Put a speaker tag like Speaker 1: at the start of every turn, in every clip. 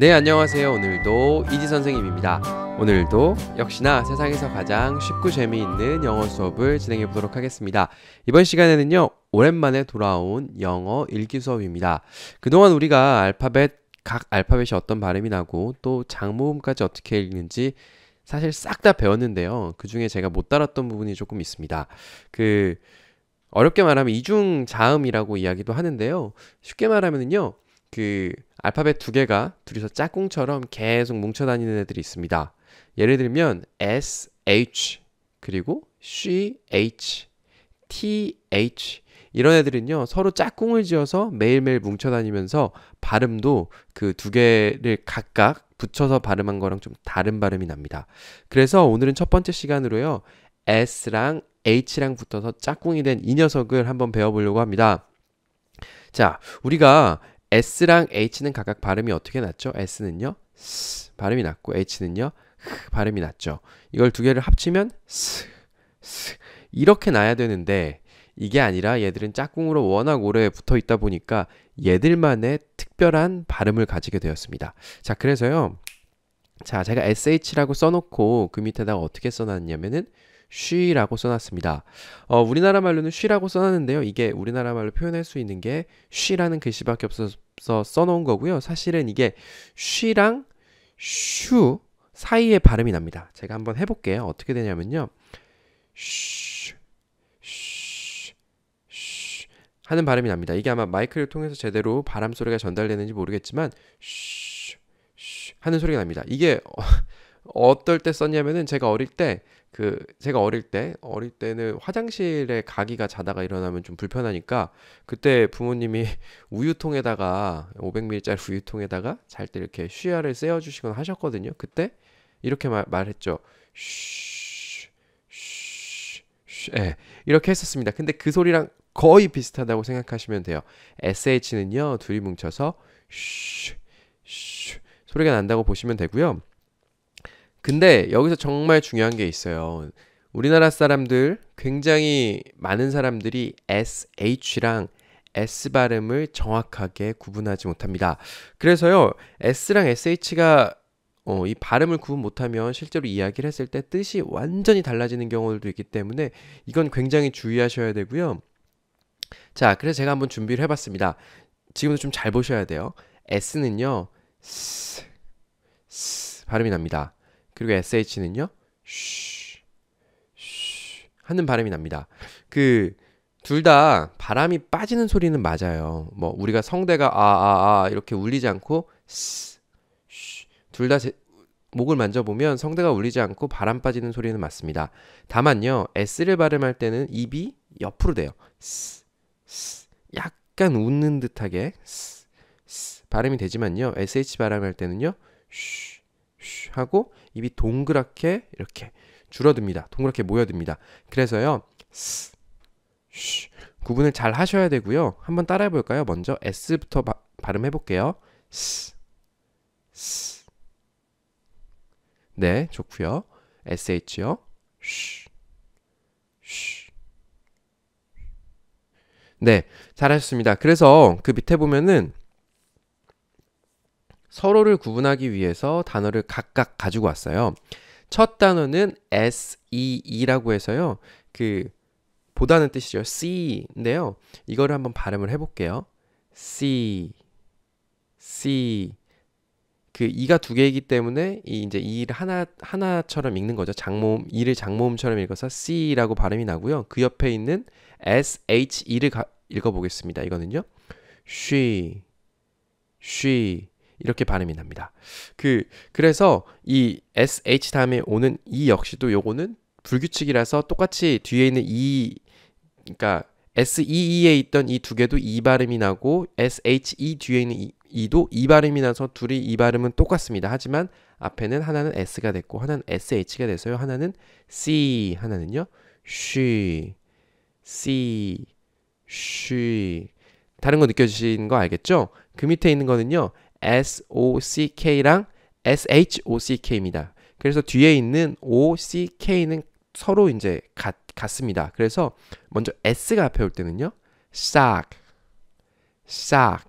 Speaker 1: 네, 안녕하세요. 오늘도 이지 선생님입니다. 오늘도 역시나 세상에서 가장 쉽고 재미있는 영어 수업을 진행해 보도록 하겠습니다. 이번 시간에는요, 오랜만에 돌아온 영어 읽기 수업입니다. 그동안 우리가 알파벳, 각 알파벳이 어떤 발음이 나고 또 장모음까지 어떻게 읽는지 사실 싹 다 배웠는데요. 그 중에 제가 못 따랐던 부분이 조금 있습니다. 그, 어렵게 말하면 이중 자음이라고 이야기도 하는데요. 쉽게 말하면요, 은 그, 알파벳 두 개가 둘이서 짝꿍처럼 계속 뭉쳐 다니는 애들이 있습니다. 예를 들면 S, H 그리고 C, H, T, H 이런 애들은요 서로 짝꿍을 지어서 매일매일 뭉쳐 다니면서 발음도 그 두 개를 각각 붙여서 발음한 거랑 좀 다른 발음이 납니다. 그래서 오늘은 첫 번째 시간으로요 S랑 H랑 붙어서 짝꿍이 된 이 녀석을 한번 배워보려고 합니다. 자, 우리가 S랑 H는 각각 발음이 어떻게 났죠? S는요, S 발음이 났고 H는요, 흐 발음이 났죠. 이걸 두 개를 합치면 스, 스 이렇게 나야 되는데 이게 아니라 얘들은 짝꿍으로 워낙 오래 붙어 있다 보니까 얘들만의 특별한 발음을 가지게 되었습니다. 자, 그래서요. 자, 제가 sh라고 써놓고 그 밑에다가 어떻게 써놨냐면은 쉬라고 써놨습니다. 어, 우리나라 말로는 쉬라고 써놨는데요. 이게 우리나라 말로 표현할 수 있는 게 쉬라는 글씨밖에 없어서 써놓은 거고요. 사실은 이게 쉬랑 슈 사이의 발음이 납니다. 제가 한번 해볼게요. 어떻게 되냐면요. 슈, 슈, 슈 하는 발음이 납니다. 이게 아마 마이크를 통해서 제대로 바람 소리가 전달되는지 모르겠지만 슈, 슈 하는 소리가 납니다. 이게 어, 어떨 때 썼냐면은 제가 어릴 때그 제가 어릴 때 어릴 때는 화장실에 가기가 자다가 일어나면 좀 불편하니까 그때 부모님이 우유통에다가 500ml짜리 우유통에다가 잘 때 이렇게 쉬야를 쐬워 주시곤 하셨거든요. 그때 이렇게 말, 말했죠. 쉬, 쉬, 쉬, 예, 이렇게 했었습니다. 근데 그 소리랑 거의 비슷하다고 생각하시면 돼요. SH는요, 둘이 뭉쳐서 쉬, 쉬, 소리가 난다고 보시면 되고요. 근데 여기서 정말 중요한 게 있어요. 우리나라 사람들 굉장히 많은 사람들이 SH랑 S 발음을 정확하게 구분하지 못합니다. 그래서요, S랑 SH가 어, 이 발음을 구분 못하면 실제로 이야기를 했을 때 뜻이 완전히 달라지는 경우들도 있기 때문에 이건 굉장히 주의하셔야 되고요. 자, 그래서 제가 한번 준비를 해봤습니다. 지금도 좀 잘 보셔야 돼요. S는요, S, S 발음이 납니다. 그리고 SH는요, 쉬, 쉬 하는 발음이 납니다. 그, 둘 다 바람이 빠지는 소리는 맞아요. 뭐, 우리가 성대가 아, 아, 아, 이렇게 울리지 않고, 둘 다 목을 만져보면 성대가 울리지 않고 바람 빠지는 소리는 맞습니다. 다만요, S를 발음할 때는 입이 옆으로 돼요. 스, 스, 약간 웃는 듯하게 스, 발음이 되지만요, SH 발음할 때는요, 쉬, 쉬 하고 입이 동그랗게 이렇게 줄어듭니다. 동그랗게 모여듭니다. 그래서요. 스, 쉬, 구분을 잘 하셔야 되고요. 한번 따라해 볼까요? 먼저 s부터 바, 발음해 볼게요. 스, 스. 네, 좋고요. sh요. 쉬, 쉬. 네, 잘하셨습니다. 그래서 그 밑에 보면은 서로를 구분하기 위해서 단어를 각각 가지고 왔어요. 첫 단어는 SEE라고 해서요. 그 보다는 뜻이죠. C인데요. 이거를 한번 발음을 해볼게요. C, C. 그 이가 두 개이기 때문에 이 이제 이를 하나 하나처럼 읽는 거죠. 장모음 이를 장모음처럼 읽어서 C라고 발음이 나고요. 그 옆에 있는 S H E를 가, 읽어보겠습니다. 이거는요. She, she. 이렇게 발음이 납니다. 그 그래서 이 sh 다음에 오는 e 역시도 요거는 불규칙이라서 똑같이 뒤에 있는 e 그러니까 SEE에 있던 이 두 개도 E 발음이 나고 SHE 뒤에 있는 E, E도 E 발음이 나서 둘이 E 발음은 똑같습니다. 하지만 앞에는 하나는 S가 됐고 하나는 SH가 됐어요. 하나는 C, 하나는요. 쉬, C, 쉬. 다른 거 느껴지시는 거 알겠죠? 그 밑에 있는 거는요. SOCK랑 SHOCK입니다. 그래서 뒤에 있는 OCK는 서로 이제 같, 같습니다. 그래서 먼저 S가 앞에 올 때는요. 싹, 싹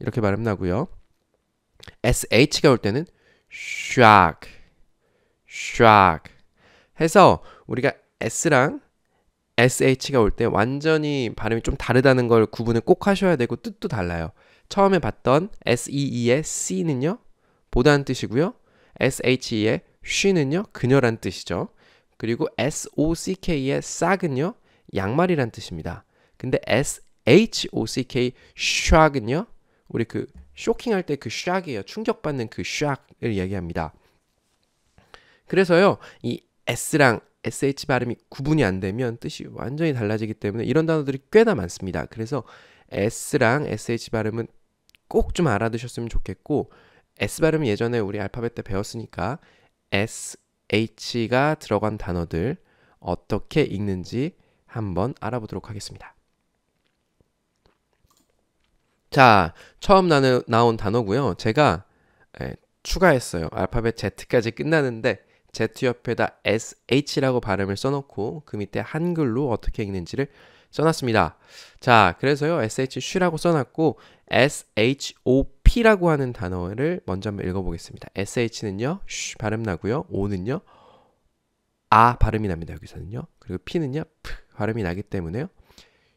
Speaker 1: 이렇게 발음 나고요. SH가 올 때는 shock, shock 해서 우리가 S랑 SH가 올 때 완전히 발음이 좀 다르다는 걸 구분을 꼭 하셔야 되고 뜻도 달라요. 처음에 봤던 SEE의 C는요. 보다는 뜻이고요. SHE의 쉬는요. 그녀란 뜻이죠. 그리고 SOCK의 싹은요. 양말이란 뜻입니다. 근데 SHOCK 샥은요. 우리 그 쇼킹할 때그 샥이에요. 충격받는 그 샥을 얘기합니다 그래서요. 이 S랑 SH 발음이 구분이 안 되면 뜻이 완전히 달라지기 때문에 이런 단어들이 꽤나 많습니다. 그래서 S랑 SH 발음은 꼭 좀 알아두셨으면 좋겠고 S 발음 은 예전에 우리 알파벳 때 배웠으니까 S, H가 들어간 단어들 어떻게 읽는지 한번 알아보도록 하겠습니다. 자, 처음 나는, 나온 단어고요. 제가 에, 예, 추가했어요. 알파벳 Z까지 끝나는데 Z 옆에다 SH라고 발음을 써놓고 그 밑에 한글로 어떻게 읽는지를 써놨습니다. 자, 그래서요, sh라고 써놨고, shop라고 하는 단어를 먼저 한번 읽어보겠습니다. sh는요, 쉬 발음 나고요, o는요, 아 발음이 납니다. 여기서는요. 그리고 p는요, 프 발음이 나기 때문에요.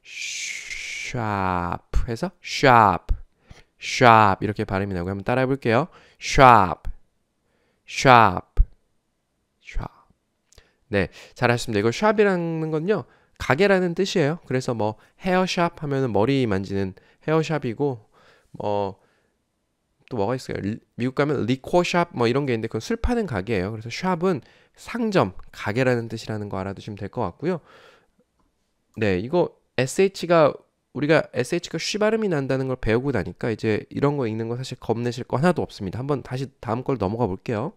Speaker 1: shop 해서 shop, shop 이렇게 발음이 나고 한번 따라해 볼게요. shop, shop, shop. 네, 잘하셨습니다. 이거 shop이라는 건요. 가게라는 뜻이에요. 그래서 뭐 헤어샵 하면은 머리 만지는 헤어샵이고 뭐 또 뭐가 있어요? 미국 가면 리코샵 뭐 이런 게 있는데 그건 술 파는 가게예요. 그래서 샵은 상점, 가게라는 뜻이라는 거 알아두시면 될 것 같고요. 네, 이거 SH가 우리가 SH가 쉬 발음이 난다는 걸 배우고 나니까 이제 이런 거 읽는 거 사실 겁내실 거 하나도 없습니다. 한번 다시 다음 걸 넘어가 볼게요.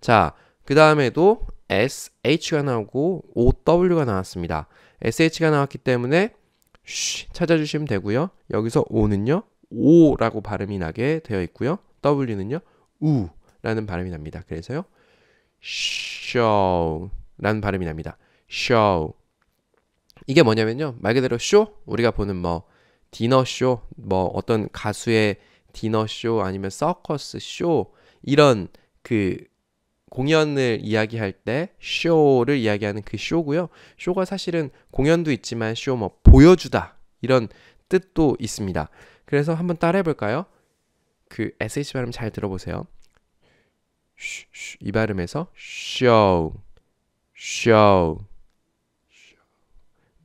Speaker 1: 자, 그 다음에도 SH가 나오고 OW가 나왔습니다. SH가 나왔기 때문에 찾아주시면 되고요. 여기서 O는요. O라고 발음이 나게 되어 있고요. W는요. U라는 발음이 납니다. 그래서요. Show라는 발음이 납니다. Show. 이게 뭐냐면요. 말 그대로 쇼? 우리가 보는 뭐 디너쇼, 뭐 어떤 가수의 디너쇼 아니면 서커스 쇼 이런 그 공연을 이야기할 때 쇼를 이야기하는 그 쇼고요. 쇼가 사실은 공연도 있지만 쇼 뭐 보여주다 이런 뜻도 있습니다. 그래서 한번 따라해 볼까요? 그 sh 발음 잘 들어보세요. 이 발음에서 쇼, 쇼.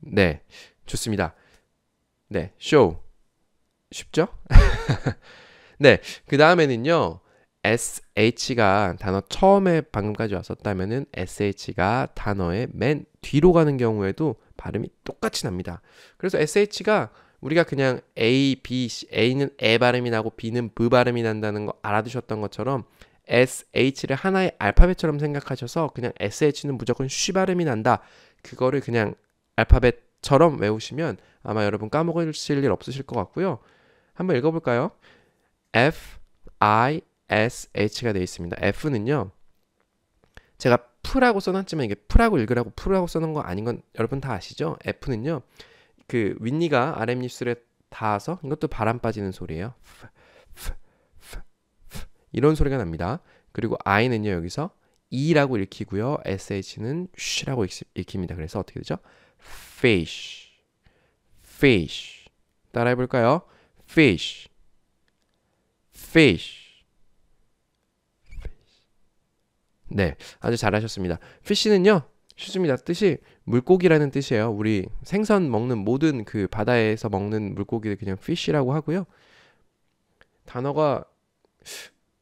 Speaker 1: 네, 좋습니다. 네, 쇼. 쉽죠? 네, 그 다음에는요. sh가 단어 처음에 방금까지 왔었다면은 sh가 단어의 맨 뒤로 가는 경우에도 발음이 똑같이 납니다. 그래서 sh가 우리가 그냥 a, b, c, a는 에 발음이 나고 b는 b 발음이 난다는 거 알아두셨던 것처럼 sh를 하나의 알파벳처럼 생각하셔서 그냥 sh는 무조건 쉬 발음이 난다. 그거를 그냥 알파벳처럼 외우시면 아마 여러분 까먹으실 일 없으실 것 같고요. 한번 읽어볼까요? f i SH가 되어 있습니다. F는요. 제가 풀라고 써놨지만 이게 풀라고 읽으라고 풀라고 써놓은 거 아닌 건 여러분 다 아시죠? F는요. 그 윗니가 아랫 입술에 닿아서 이것도 바람 빠지는 소리예요. 이런 소리가 납니다. 그리고 I는요. 여기서 E라고 읽히고요. SH는 쉬라고 읽힙니다. 그래서 어떻게 되죠? fish fish 따라해 볼까요? fish fish 네, 아주 잘하셨습니다. 피쉬는요, 쉽습니다. 뜻이 물고기라는 뜻이에요. 우리 생선 먹는 모든 그 바다에서 먹는 물고기를 그냥 피쉬라고 하고요. 단어가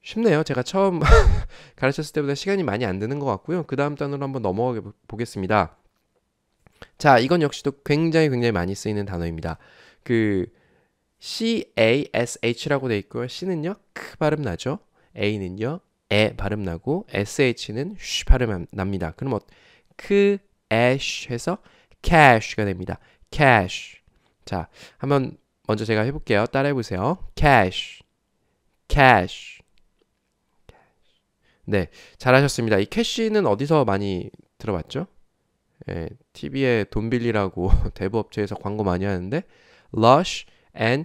Speaker 1: 쉽네요. 제가 처음 가르쳤을 때보다 시간이 많이 안 드는 것 같고요. 그 다음 단어로 한번 넘어가 보겠습니다. 자, 이건 역시도 굉장히 굉장히 많이 쓰이는 단어입니다. 그 C A S H라고 돼 있고요. C는요, 크 발음 나죠. A는요, 에 발음 나고 sh는 쉬 발음 납니다. 그럼 어, 크, a s 해서 c a 가 됩니다. c a 자, 한번 먼저 제가 해볼게요. 따라해 보세요. cash, 네, 잘하셨습니다. 이 캐시는 어디서 많이 들어봤죠? 예, TV에 돈 빌리라고 대부업체에서 광고 많이 하는데 lush a n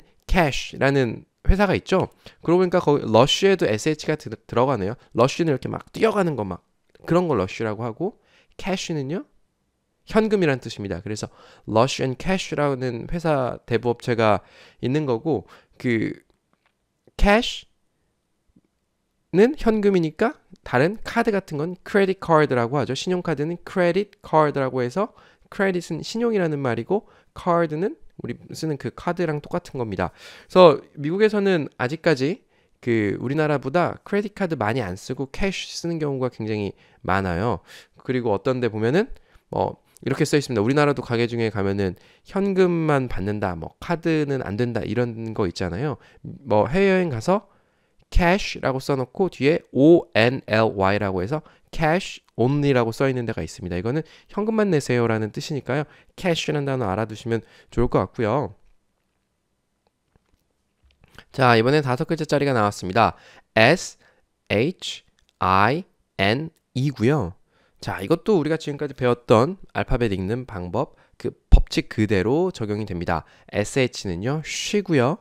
Speaker 1: 라는 회사가 있죠. 그러고 보니까 거기 러쉬에도 sh가 드, 들어가네요. 러쉬는 이렇게 막 뛰어가는 거 막 그런 걸 러쉬라고 하고 캐쉬는요 현금이란 뜻입니다. 그래서 러쉬 앤캐쉬라는 회사 대부업체가 있는 거고 그캐쉬는 현금이니까 다른 카드 같은 건 크레딧 카드라고 하죠. 신용카드는 크레딧 카드라고 해서 크레딧은 신용이라는 말이고 카드는 우리 쓰는 그 카드랑 똑같은 겁니다. 그래서 미국에서는 아직까지 그 우리나라보다 크레딧 카드 많이 안 쓰고 캐시 쓰는 경우가 굉장히 많아요. 그리고 어떤 데 보면은 뭐 이렇게 써 있습니다. 우리나라도 가게 중에 가면은 현금만 받는다. 뭐 카드는 안 된다. 이런 거 있잖아요. 뭐 해외여행 가서 캐 a 라고 써놓고 뒤에 only라고 해서 cash only라고 써 있는 데가 있습니다. 이거는 현금만 내세요라는 뜻이니까요. cash라는 단어 알아두시면 좋을 것 같고요. 자, 이번엔 다섯 글자짜리가 나왔습니다. S H I N 이고요. 자, 이것도 우리가 지금까지 배웠던 알파벳 읽는 방법 그 법칙 그대로 적용이 됩니다. SH는요, 쉬고요.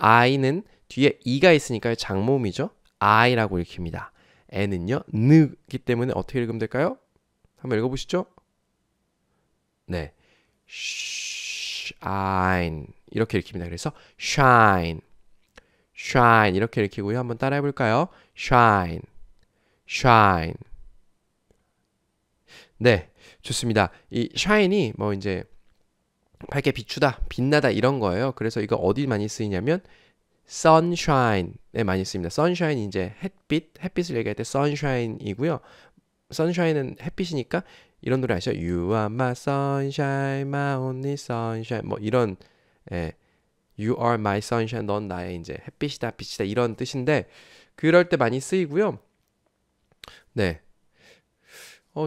Speaker 1: I는 뒤에 E가 있으니까요, 장모음이죠. I라고 읽힙니다. 에는요 느기 때문에 어떻게 읽으면될까요 한번 읽어보시죠. 네, shine 이렇게 읽힙니다. 그래서 shine, shine 이렇게 읽히고요. 한번 따라해볼까요? shine, shine. 네, 좋습니다. 이 shine이 뭐 이제 밝게 비추다, 빛나다 이런 거예요. 그래서 이거 어디 많이 쓰이냐면 sunshine에 네, 많이 씁니다. sunshine 이제 햇빛, 햇빛을 얘기할 때 sunshine이고요. sunshine은 햇빛이니까 이런 노래 아시죠? You are my sunshine, my only sunshine 뭐 이런 예, You are my sunshine, 넌 나의 이제 햇빛이다, 빛이다 이런 뜻인데 그럴 때 많이 쓰이고요. 네, 어,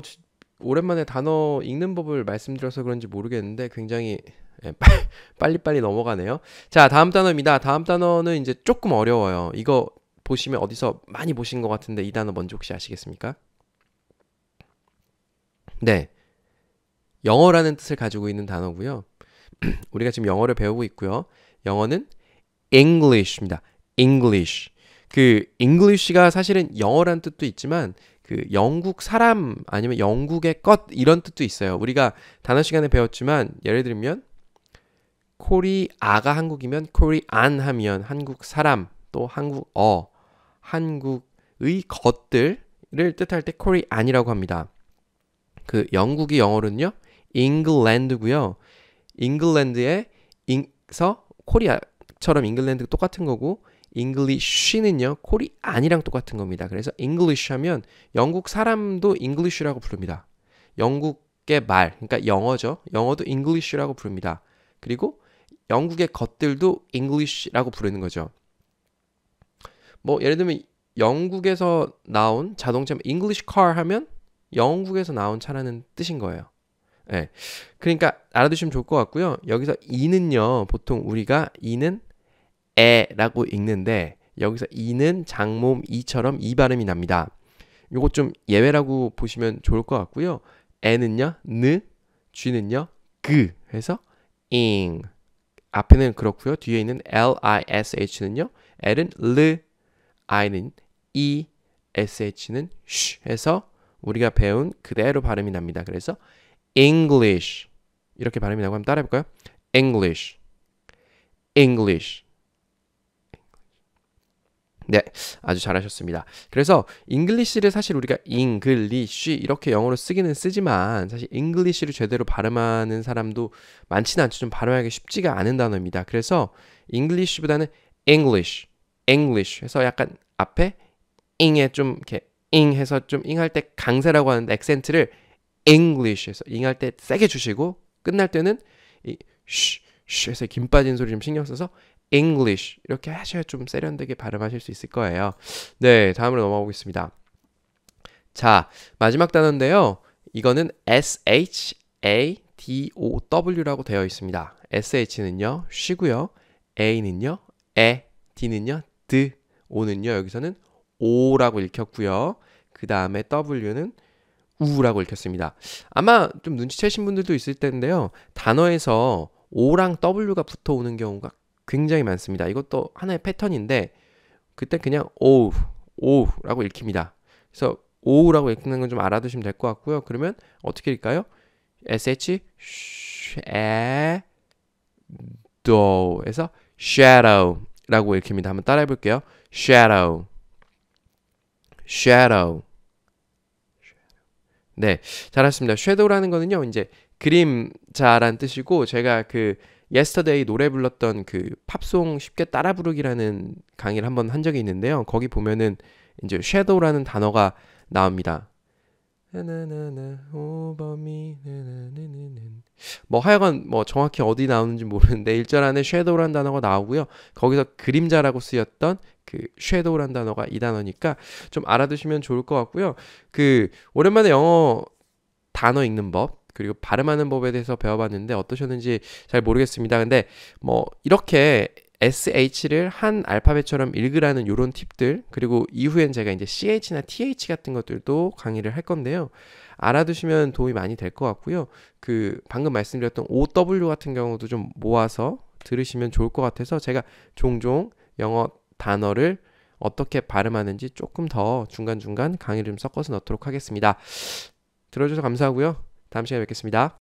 Speaker 1: 오랜만에 단어 읽는 법을 말씀드려서 그런지 모르겠는데 굉장히 예, 빨리빨리 넘어가네요. 자, 다음 단어입니다. 다음 단어는 이제 조금 어려워요. 이거 보시면 어디서 많이 보신 것 같은데 이 단어 뭔지 혹시 아시겠습니까? 네. 영어라는 뜻을 가지고 있는 단어고요. 우리가 지금 영어를 배우고 있고요. 영어는 English입니다. English. 그 English가 사실은 영어란 뜻도 있지만 그 영국 사람 아니면 영국의 것 이런 뜻도 있어요. 우리가 단어 시간에 배웠지만 예를 들면 코리아가 한국이면 코리안 하면 한국 사람 또 한국어 한국의 것들을 뜻할 때 코리안이라고 합니다. 그 영국의 영어로는요 잉글랜드고요. 잉글랜드의 잉서 코리아처럼 잉글랜드 똑같은 거고 잉글리쉬는요 코리안이랑 똑같은 겁니다. 그래서 잉글리쉬 하면 영국 사람도 잉글리쉬라고 부릅니다. 영국의 말, 그러니까 영어죠. 영어도 잉글리쉬라고 부릅니다. 그리고 영국의 것들도 English라고 부르는 거죠. 뭐 예를 들면 영국에서 나온 자동차 English car 하면 영국에서 나온 차라는 뜻인 거예요. 예. 네. 그러니까 알아두시면 좋을 것 같고요. 여기서 이는요. 보통 우리가 이는 에라고 읽는데 여기서 이는 장몸 이처럼 이 e 발음이 납니다. 요것 좀 예외라고 보시면 좋을 것 같고요. 에는요. 느, 쥐는요. 그 해서 잉 앞에는 그렇고요. 뒤에 있는 lish는요. l은 l, i는 e, sh는 sh 해서 우리가 배운 그대로 발음이 납니다. 그래서 English 이렇게 발음이 나고 한번 따라해볼까요? English, English. 네, 아주 잘하셨습니다. 그래서 잉글리시를 사실 우리가 잉글리쉬 이렇게 영어로 쓰기는 쓰지만 사실 잉글리시를 제대로 발음하는 사람도 많지는 않죠. 좀 발음하기 쉽지가 않은 단어입니다. 그래서 잉글리쉬보다는 English, English 해서 약간 앞에 잉에 좀 이렇게 잉 해서 좀잉할때 강세라고 하는데 액센트를 English 해서 잉할때 세게 주시고 끝날 때는 이쉬 쉬 해서 김 빠진 소리 좀 신경 써서 English 이렇게 하셔야 좀 세련되게 발음하실 수 있을 거예요. 네, 다음으로 넘어가 보겠습니다. 자, 마지막 단어인데요. 이거는 SH A D O W라고 되어 있습니다. SH는요, 쉬고요. A는요, 에, D는요, 드, O는요, 여기서는 O라고 읽혔고요. 그 다음에 W는 우라고 읽혔습니다. 아마 좀 눈치채신 분들도 있을 텐데요. 단어에서 O랑 W가 붙어오는 경우가 굉장히 많습니다. 이것도 하나의 패턴인데 그때 그냥 오우 오우라고 읽힙니다. 그래서 오우라고 읽는 건 좀 알아두시면 될 것 같고요. 그러면 어떻게 읽까요? sh s h a d o 에서 shadow라고 읽힙니다. 한번 따라해 볼게요. shadow shadow 네, 잘했습니다. shadow라는 거는요. 이제 그림자란 뜻이고 제가 그 예스터데이 노래 불렀던 그 팝송 쉽게 따라 부르기라는 강의를 한 번 한 적이 있는데요. 거기 보면은 이제 섀도우라는 단어가 나옵니다. 뭐 하여간 뭐 정확히 어디 나오는지 모르는데 일절 안에 섀도우 d 라는 단어가 나오고요. 거기서 그림자라고 쓰였던 그섀도우 d 라는 단어가 이 단어니까 좀 알아두시면 좋을 것 같고요. 그 오랜만에 영어 단어 읽는 법 그리고 발음하는 법에 대해서 배워봤는데 어떠셨는지 잘 모르겠습니다. 근데 뭐 이렇게 SH를 한 알파벳처럼 읽으라는 이런 팁들 그리고 이후엔 제가 이제 CH나 TH 같은 것들도 강의를 할 건데요. 알아두시면 도움이 많이 될 것 같고요. 그 방금 말씀드렸던 OW 같은 경우도 좀 모아서 들으시면 좋을 것 같아서 제가 종종 영어 단어를 어떻게 발음하는지 조금 더 중간중간 강의를 좀 섞어서 넣도록 하겠습니다. 들어주셔서 감사하고요. 다음 시간에 뵙겠습니다.